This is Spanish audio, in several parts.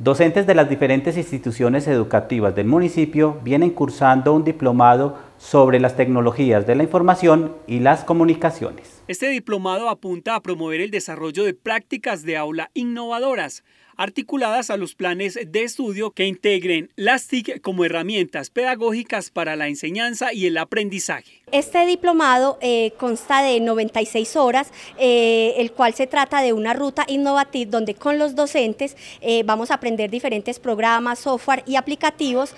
Docentes de las diferentes instituciones educativas del municipio vienen cursando un diplomado sobre las tecnologías de la información y las comunicaciones. Este diplomado apunta a promover el desarrollo de prácticas de aula innovadoras, articuladas a los planes de estudio que integren las TIC como herramientas pedagógicas para la enseñanza y el aprendizaje. Este diplomado eh, consta de 96 horas, eh, el cual se trata de una ruta innovativa donde con los docentes eh, vamos a aprender diferentes programas, software y aplicativos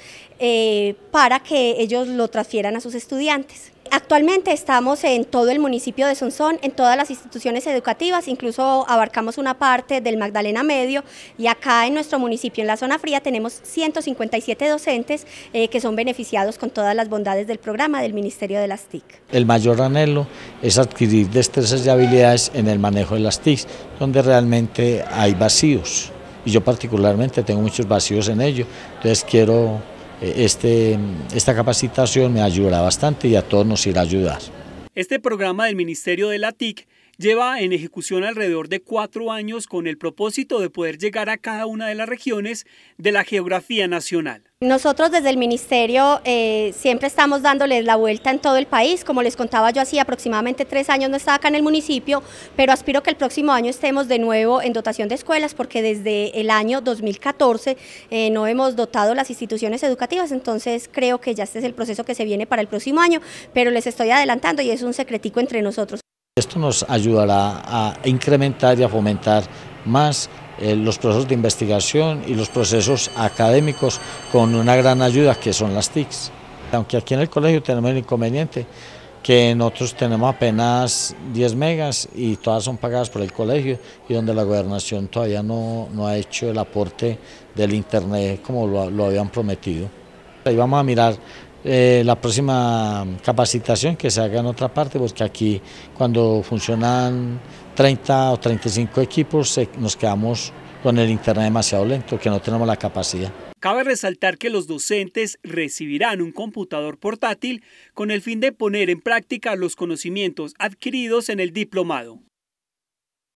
para que ellos lo transfieran a sus estudiantes. Actualmente estamos en todo el municipio de Sonsón, en todas las instituciones educativas, incluso abarcamos una parte del Magdalena Medio y acá en nuestro municipio, en la zona fría, tenemos 157 docentes eh, que son beneficiados con todas las bondades del programa del Ministerio de las TIC. El mayor anhelo es adquirir destrezas y habilidades en el manejo de las TIC, donde realmente hay vacíos y yo particularmente tengo muchos vacíos en ello, entonces quiero eh, este, esta capacitación me ayudará bastante y a todos nos irá a ayudar. Este programa del Ministerio de la TIC lleva en ejecución alrededor de cuatro años con el propósito de poder llegar a cada una de las regiones de la geografía nacional. Nosotros desde el Ministerio eh, siempre estamos dándoles la vuelta en todo el país, como les contaba yo hacía aproximadamente tres años no estaba acá en el municipio, pero aspiro que el próximo año estemos de nuevo en dotación de escuelas porque desde el año 2014 eh, no hemos dotado las instituciones educativas, entonces creo que ya este es el proceso que se viene para el próximo año, pero les estoy adelantando y es un secretico entre nosotros. Esto nos ayudará a incrementar y a fomentar más eh, los procesos de investigación y los procesos académicos con una gran ayuda que son las TICs. Aunque aquí en el colegio tenemos el inconveniente que nosotros tenemos apenas 10 megas y todas son pagadas por el colegio y donde la gobernación todavía no, no ha hecho el aporte del internet como lo, lo habían prometido. Ahí vamos a mirar eh, la próxima capacitación que se haga en otra parte, porque aquí cuando funcionan 30 o 35 equipos nos quedamos con el internet demasiado lento, que no tenemos la capacidad. Cabe resaltar que los docentes recibirán un computador portátil con el fin de poner en práctica los conocimientos adquiridos en el diplomado.